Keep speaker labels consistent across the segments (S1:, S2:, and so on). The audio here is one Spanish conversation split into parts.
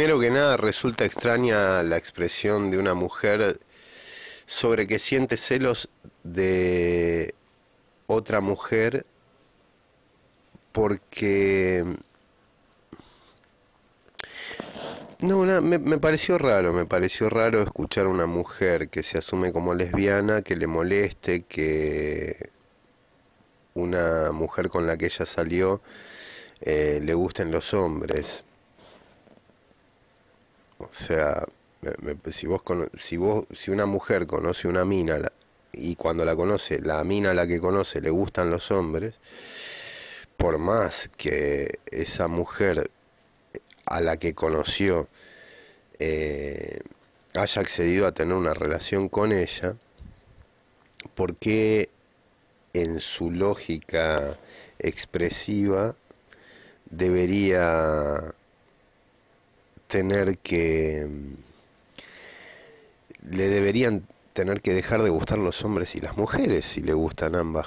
S1: Primero que nada, resulta extraña la expresión de una mujer sobre que siente celos de otra mujer porque... No, me, pareció raro, me pareció raro escuchar a una mujer que se asume como lesbiana, que le moleste, que una mujer con la que ella salió eh, le gusten los hombres o sea, si, vos, si, una mujer conoce una mina y cuando la conoce, la mina a la que conoce le gustan los hombres, por más que esa mujer eh, a la que conoció eh, haya accedido a tener una relación con ella, ¿por qué en su lógica expresiva debería tener que... Mm, le deberían tener que dejar de gustar los hombres y las mujeres si le gustan ambas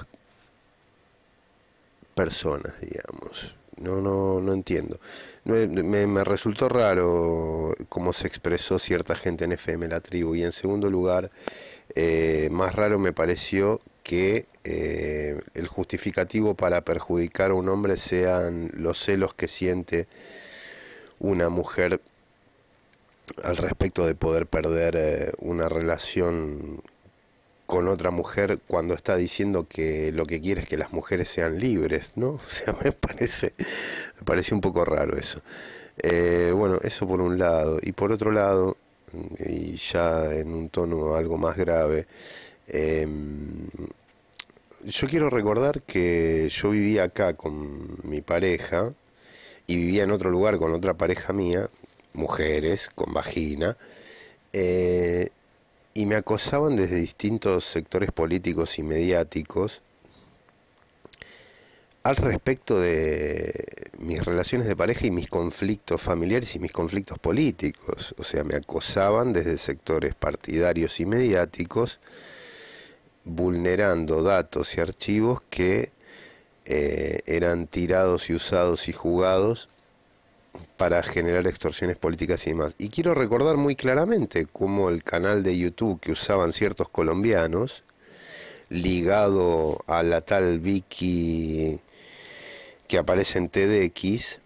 S1: personas, digamos. No, no, no entiendo. Me, resultó raro cómo se expresó cierta gente en FM La Tribu. Y en segundo lugar, eh, más raro me pareció que eh, el justificativo para perjudicar a un hombre sean los celos que siente una mujer al respecto de poder perder eh, una relación con otra mujer cuando está diciendo que lo que quiere es que las mujeres sean libres, ¿no? O sea, me parece, me parece un poco raro eso. Eh, bueno, eso por un lado. Y por otro lado, y ya en un tono algo más grave, em, yo quiero recordar que yo vivía acá con mi pareja y vivía en otro lugar con otra pareja mía, mujeres con vagina, eh, y me acosaban desde distintos sectores políticos y mediáticos al respecto de mis relaciones de pareja y mis conflictos familiares y mis conflictos políticos. O sea, me acosaban desde sectores partidarios y mediáticos, vulnerando datos y archivos que eh, eran tirados y usados y jugados para generar extorsiones políticas y demás. Y quiero recordar muy claramente cómo el canal de YouTube que usaban ciertos colombianos, ligado a la tal Vicky que aparece en TDX,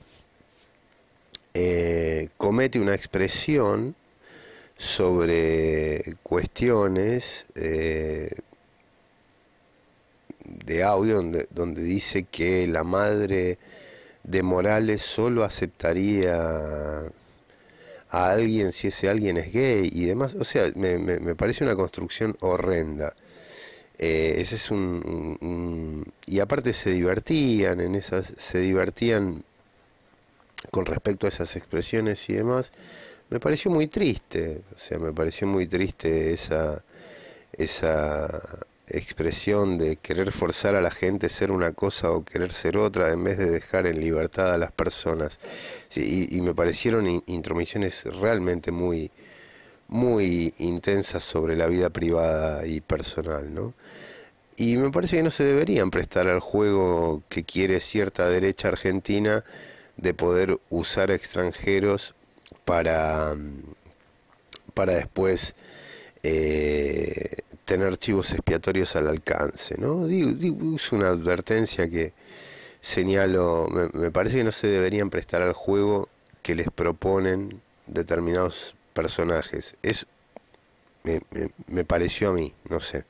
S1: eh, comete una expresión sobre cuestiones eh, de audio donde dice que la madre de Morales solo aceptaría a alguien si ese alguien es gay y demás. O sea, me, me, parece una construcción horrenda. Eh, ese es un, Y aparte se divertían en esas. Se divertían con respecto a esas expresiones y demás. Me pareció muy triste. O sea, me pareció muy triste esa. Esa, expresión de querer forzar a la gente a ser una cosa o querer ser otra en vez de dejar en libertad a las personas. y, me parecieron intromisiones realmente muy, muy intensas sobre la vida privada y personal, ¿no? Y me parece que no se deberían prestar al juego que quiere cierta derecha argentina de poder usar extranjeros para, mm, para después eh, tener chivos expiatorios al alcance. ¿no? Digo, es una advertencia que señalo, me, parece que no se deberían prestar al juego que les proponen determinados personajes. Es me, pareció a mí, no sé.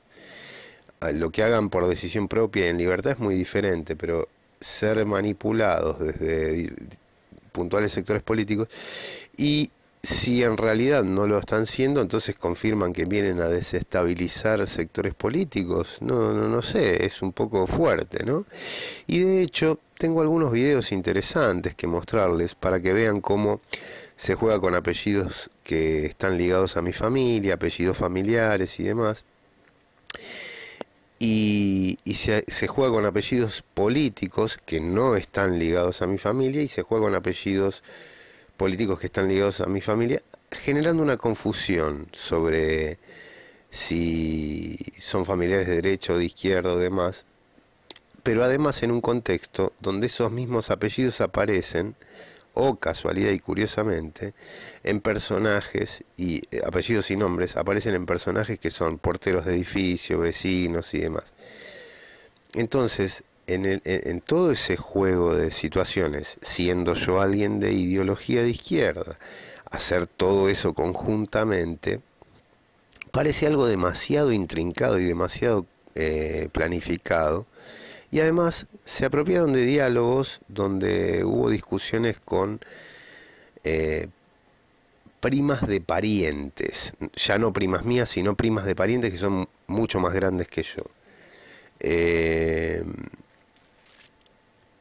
S1: Lo que hagan por decisión propia en libertad es muy diferente, pero ser manipulados desde puntuales sectores políticos y si en realidad no lo están siendo, entonces confirman que vienen a desestabilizar sectores políticos. No, no, no sé, es un poco fuerte, ¿no? Y de hecho, tengo algunos videos interesantes que mostrarles para que vean cómo se juega con apellidos que están ligados a mi familia, apellidos familiares y demás. Y, se juega con apellidos políticos que no están ligados a mi familia y se juega con apellidos políticos que están ligados a mi familia, generando una confusión sobre si son familiares de derecha o de izquierda o demás, pero además en un contexto donde esos mismos apellidos aparecen, o casualidad y curiosamente, en personajes y eh, apellidos y nombres aparecen en personajes que son porteros de edificio, vecinos y demás. Entonces, en, todo ese juego de situaciones, siendo yo alguien de ideología de izquierda, hacer todo eso conjuntamente, parece algo demasiado intrincado y demasiado eh, planificado. Y además se apropiaron de diálogos donde hubo discusiones con eh, primas de parientes, ya no primas mías, sino primas de parientes que son mucho más grandes que yo. Eh,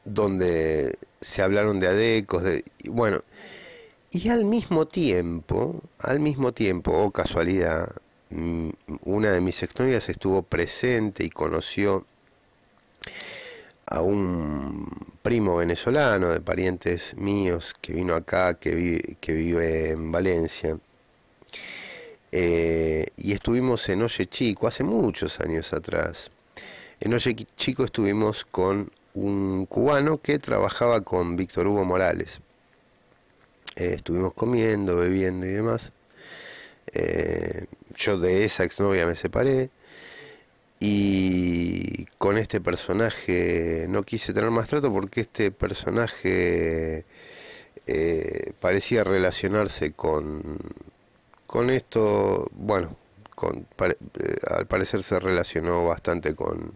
S1: donde se hablaron de adecos, de, bueno, y al mismo tiempo, al mismo tiempo, o oh, casualidad, mm, una de mis historias estuvo presente y conoció a un primo venezolano de parientes míos que vino acá, que vive, que vive en Valencia. Eh, y estuvimos en Oye Chico hace muchos años atrás. En Oye Chico estuvimos con un cubano que trabajaba con Víctor Hugo Morales. Eh, estuvimos comiendo, bebiendo y demás. Eh, yo de esa exnovia me separé y con este personaje no quise tener más trato porque este personaje eh, parecía relacionarse con, con esto, bueno, al parecer se relacionó bastante con...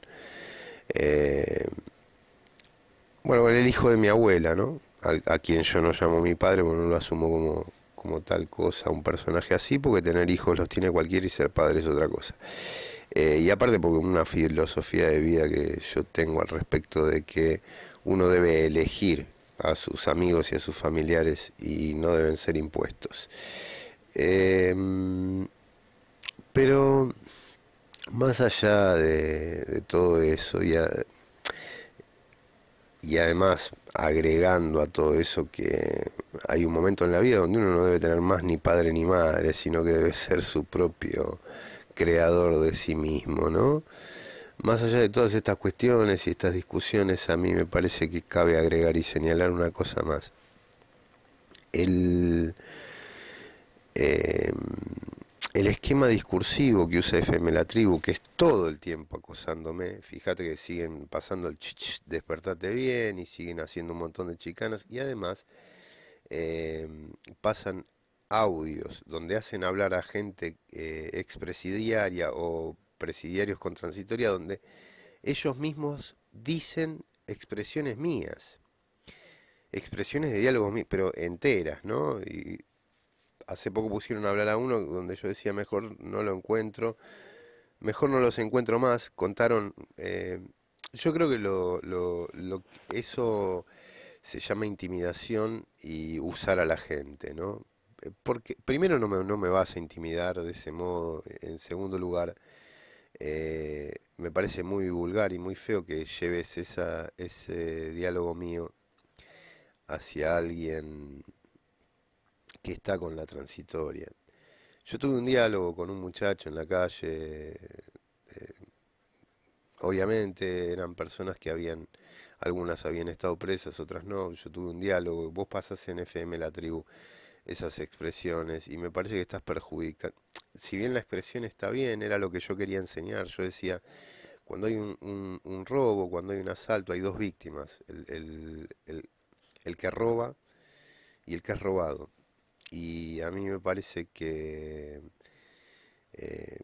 S1: Bueno, el hijo de mi abuela, ¿no? A, quien yo no llamo mi padre, bueno, no lo asumo como, como tal cosa, un personaje así, porque tener hijos los tiene cualquiera y ser padre es otra cosa. Eh, y aparte porque una filosofía de vida que yo tengo al respecto de que uno debe elegir a sus amigos y a sus familiares y no deben ser impuestos. Em, pero más allá de, de todo eso, ya y además agregando a todo eso que hay un momento en la vida donde uno no debe tener más ni padre ni madre, sino que debe ser su propio creador de sí mismo, ¿no? Más allá de todas estas cuestiones y estas discusiones, a mí me parece que cabe agregar y señalar una cosa más. El, eh, el esquema discursivo que usa FM La Tribu, que es todo el tiempo acosándome, fíjate que siguen pasando el chich, despertate bien y siguen haciendo un montón de chicanas y además em, pasan audios donde hacen hablar a gente eh, expresidiaria o presidiarios con transitoria donde ellos mismos dicen expresiones mías, expresiones de diálogos míos, pero enteras, ¿no? Y hace poco pusieron a hablar a uno donde yo decía, mejor no lo encuentro, mejor no los encuentro más, contaron, eh, yo creo que eso se llama intimidación y usar a la gente, ¿no? Porque primero no me, no me vas a intimidar de ese modo, en segundo lugar, eh, me parece muy vulgar y muy feo que lleves ese diálogo mío hacia alguien que está con la transitoria. Yo tuve un diálogo con un muchacho en la calle, eh, obviamente eran personas que habían, algunas habían estado presas, otras no, yo tuve un diálogo, vos pasas en FM la tribu esas expresiones y me parece que estás perjudicando. Si bien la expresión está bien, era lo que yo quería enseñar, yo decía, cuando hay un, robo, cuando hay un asalto, hay dos víctimas, el, que roba y el que ha robado. Y a mí me parece que eh,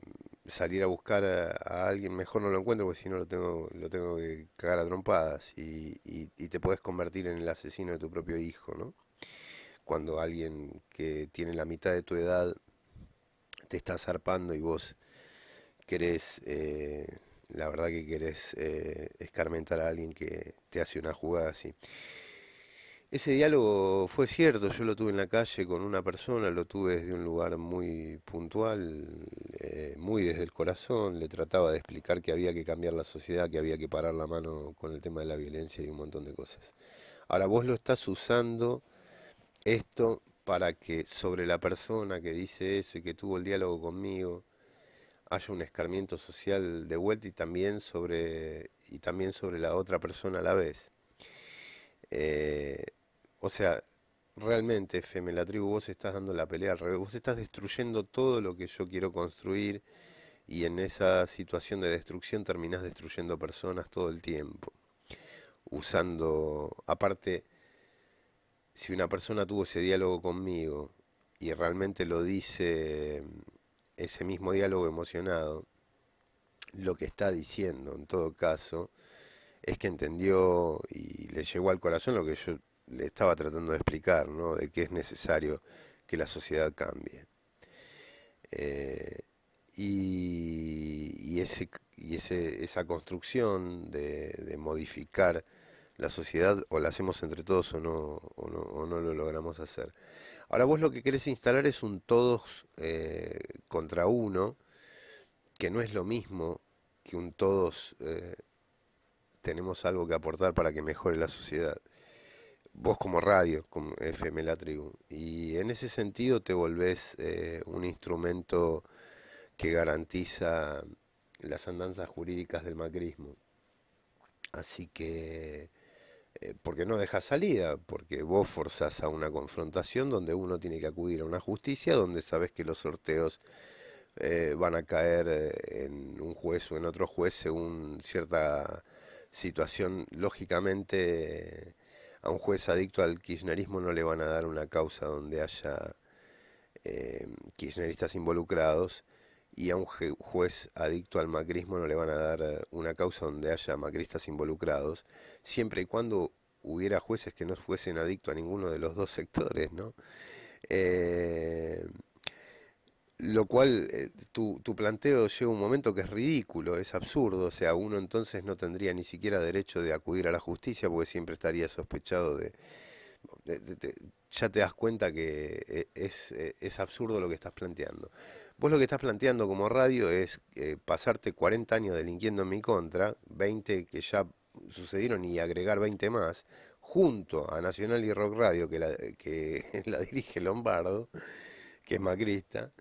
S1: salir a buscar a, alguien mejor no lo encuentro porque si no lo tengo, lo tengo que cagar a trompadas y, te puedes convertir en el asesino de tu propio hijo, ¿no? Cuando alguien que tiene la mitad de tu edad te está zarpando y vos querés, eh, la verdad que querés eh, escarmentar a alguien que te hace una jugada así. Ese diálogo fue cierto, yo lo tuve en la calle con una persona, lo tuve desde un lugar muy puntual, eh, muy desde el corazón, le trataba de explicar que había que cambiar la sociedad, que había que parar la mano con el tema de la violencia y un montón de cosas. Ahora vos lo estás usando esto para que sobre la persona que dice eso y que tuvo el diálogo conmigo haya un escarmiento social de vuelta y también sobre y también sobre la otra persona a la vez. Eh, o sea, realmente, Feme, la tribu, vos estás dando la pelea al revés, vos estás destruyendo todo lo que yo quiero construir y en esa situación de destrucción terminás destruyendo personas todo el tiempo. Usando, aparte, si una persona tuvo ese diálogo conmigo y realmente lo dice ese mismo diálogo emocionado, lo que está diciendo en todo caso es que entendió y le llegó al corazón lo que yo le estaba tratando de explicar, ¿no? De que es necesario que la sociedad cambie. Eh, y, ese, y ese, esa construcción de, modificar la sociedad o la hacemos entre todos o no, no, lo logramos hacer. Ahora vos lo que querés instalar es un todos eh, contra uno, que no es lo mismo que un todos eh, tenemos algo que aportar para que mejore la sociedad vos como radio, como FM La Tribu. Y en ese sentido te volvés eh, un instrumento que garantiza las andanzas jurídicas del macrismo. Así que, eh, porque no deja salida, porque vos forzás a una confrontación donde uno tiene que acudir a una justicia, donde sabes que los sorteos eh, van a caer en un juez o en otro juez según cierta situación lógicamente a un juez adicto al kirchnerismo no le van a dar una causa donde haya eh, kirchneristas involucrados y a un juez adicto al macrismo no le van a dar eh, una causa donde haya macristas involucrados, siempre y cuando hubiera jueces que no fuesen adictos a ninguno de los dos sectores, ¿no? Eh, lo cual eh, tu, tu, planteo llega un momento que es ridículo, es absurdo, o sea, uno entonces no tendría ni siquiera derecho de acudir a la justicia porque siempre estaría sospechado de... ya te das cuenta que eh, eh, es, absurdo lo que estás planteando. Vos lo que estás planteando como radio es pasarte 40 años delinquiendo en mi contra, 20 que ya sucedieron y agregar 20 más, junto a Nacional y Rock Radio, que que la dirige Lombardo, que es macrista,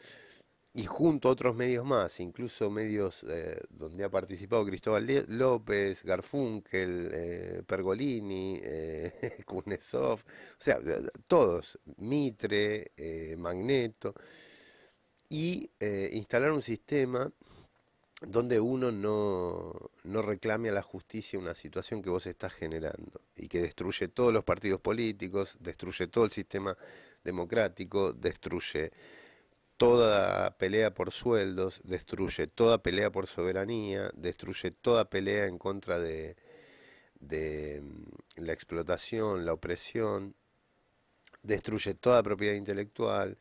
S1: y junto a otros medios más, incluso medios eh, donde ha participado Cristóbal López, Garfunkel, eh, Pergolini, eh, o sea, todos, Mitre, eh, Magneto, y instalar un sistema donde uno no, no reclame a la justicia una situación que vos estás generando y que destruye todos los partidos políticos, destruye todo el sistema democrático, destruye toda pelea por sueldos, destruye toda pelea por soberanía, destruye toda pelea en contra de, mm, la explotación, la opresión, destruye toda propiedad intelectual,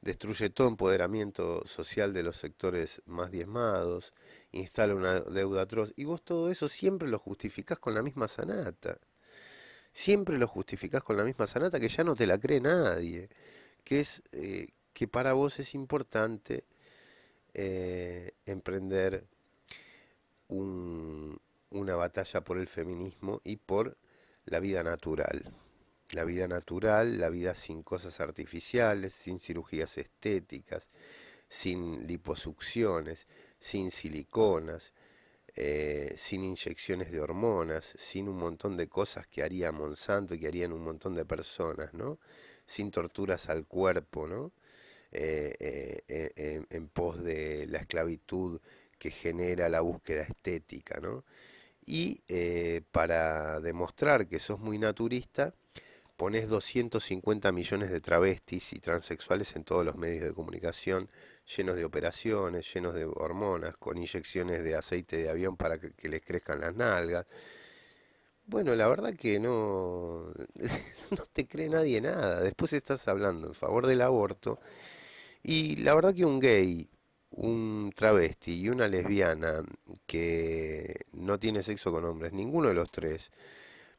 S1: destruye todo empoderamiento social de los sectores más diezmados, instala una deuda atroz, y vos todo eso siempre lo justificás con la misma sanata. Siempre lo justificás con la misma sanata que ya no te la cree nadie, que es eh, que para vos es importante eh, emprender una batalla por el feminismo y por la vida natural. La vida natural, la vida sin cosas artificiales, sin cirugías estéticas, sin liposucciones, sin siliconas, eh, sin inyecciones de hormonas, sin un montón de cosas que haría Monsanto y que harían un montón de personas, ¿no? Sin torturas al cuerpo, ¿no? Eh, eh, eh, en pos de la esclavitud que genera la búsqueda estética, ¿no? Y para demostrar que sos muy naturista, pones 250 millones de travestis y transexuales en todos los medios de comunicación, llenos de operaciones, llenos de hormonas, con inyecciones de aceite de avión para que, les crezcan las nalgas. Bueno, la verdad que no, no te cree nadie nada. Después estás hablando en favor del aborto y la verdad que un gay, un travesti y una lesbiana que no tiene sexo con hombres, ninguno de los tres,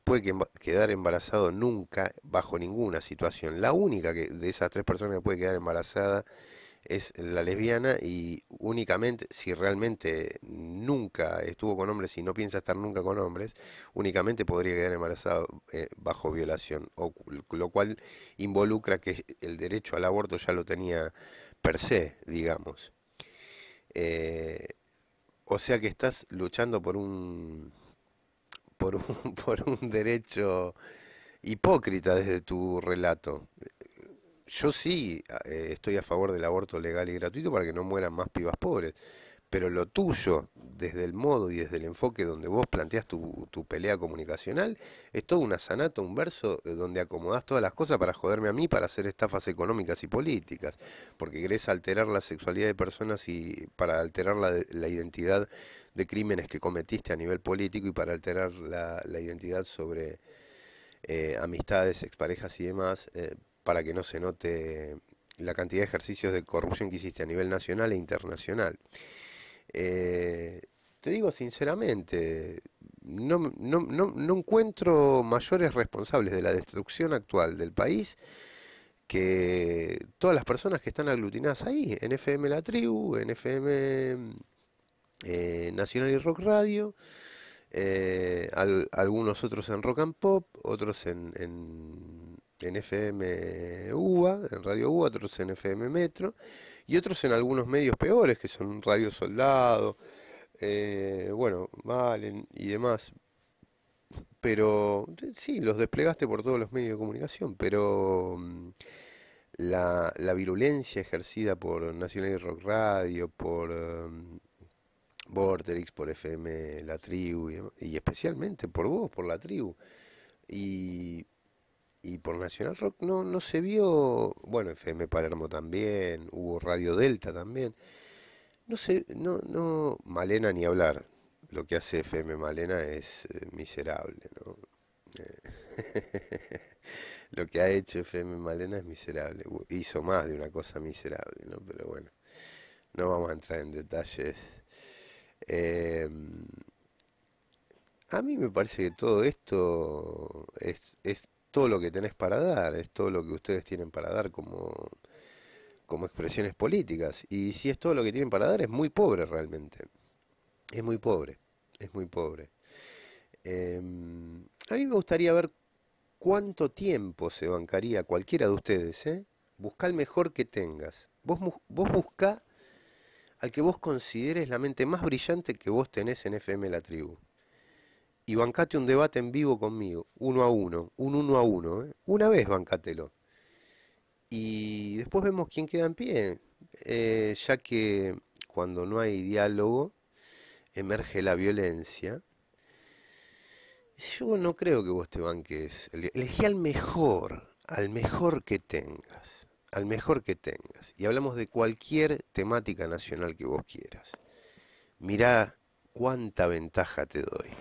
S1: puede quedar embarazado nunca, bajo ninguna situación. La única que de esas tres personas que puede quedar embarazada es la lesbiana y únicamente, si realmente nunca estuvo con hombres y no piensa estar nunca con hombres, únicamente podría quedar embarazada eh, bajo violación, lo cual involucra que el derecho al aborto ya lo tenía per se, digamos. Eh, o sea que estás luchando por un, por un, por un derecho hipócrita desde tu relato yo sí eh, estoy a favor del aborto legal y gratuito para que no mueran más pibas pobres. Pero lo tuyo, desde el modo y desde el enfoque donde vos planteas tu, pelea comunicacional, es todo una sanata, un verso eh, donde acomodás todas las cosas para joderme a mí, para hacer estafas económicas y políticas, porque querés alterar la sexualidad de personas y para alterar la, identidad de crímenes que cometiste a nivel político y para alterar la, identidad sobre eh, amistades, exparejas y demás, para que no se note la cantidad de ejercicios de corrupción que hiciste a nivel nacional e internacional. Eh, te digo sinceramente, no, encuentro mayores responsables de la destrucción actual del país que todas las personas que están aglutinadas ahí, en FM La Tribu, en FM eh, Nacional y Rock Radio, eh, algunos otros en Rock and Pop, otros en en FM UBA, en Radio UBA, otros en FM Metro, y otros en algunos medios peores, que son Radio Soldado, eh, bueno, Valen y demás. Pero sí, los desplegaste por todos los medios de comunicación, pero mm, la, virulencia ejercida por Nacional y Rock Radio, por mm, Vorterix, por FM La Tribu, y, y especialmente por vos, por La Tribu, y y por Nacional Rock no, no se vio, bueno, FM Palermo también, hubo Radio Delta también, no sé, no, Malena ni hablar, lo que hace FM Malena es eh, miserable, ¿no? Eh, lo que ha hecho FM Malena es miserable, hizo más de una cosa miserable, ¿no? Pero bueno, no vamos a entrar en detalles. Em, a mí me parece que todo esto es todo lo que tenés para dar, es todo lo que ustedes tienen para dar como, como expresiones políticas. Y si es todo lo que tienen para dar, es muy pobre realmente. Es muy pobre, es muy pobre. Em, a mí me gustaría ver cuánto tiempo se bancaría cualquiera de ustedes. ¿eh? Busca el mejor que tengas. Vos, vos busca al que vos consideres la mente más brillante que vos tenés en FM La Tribu y bancate un debate en vivo conmigo, uno a uno, un uno a uno, ¿eh? una vez bancatelo. Y después vemos quién queda en pie, eh, ya que cuando no hay diálogo emerge la violencia. Yo no creo que vos te banques. Elegí al mejor, al mejor que tengas, al mejor que tengas. Y hablamos de cualquier temática nacional que vos quieras. Mirá cuánta ventaja te doy.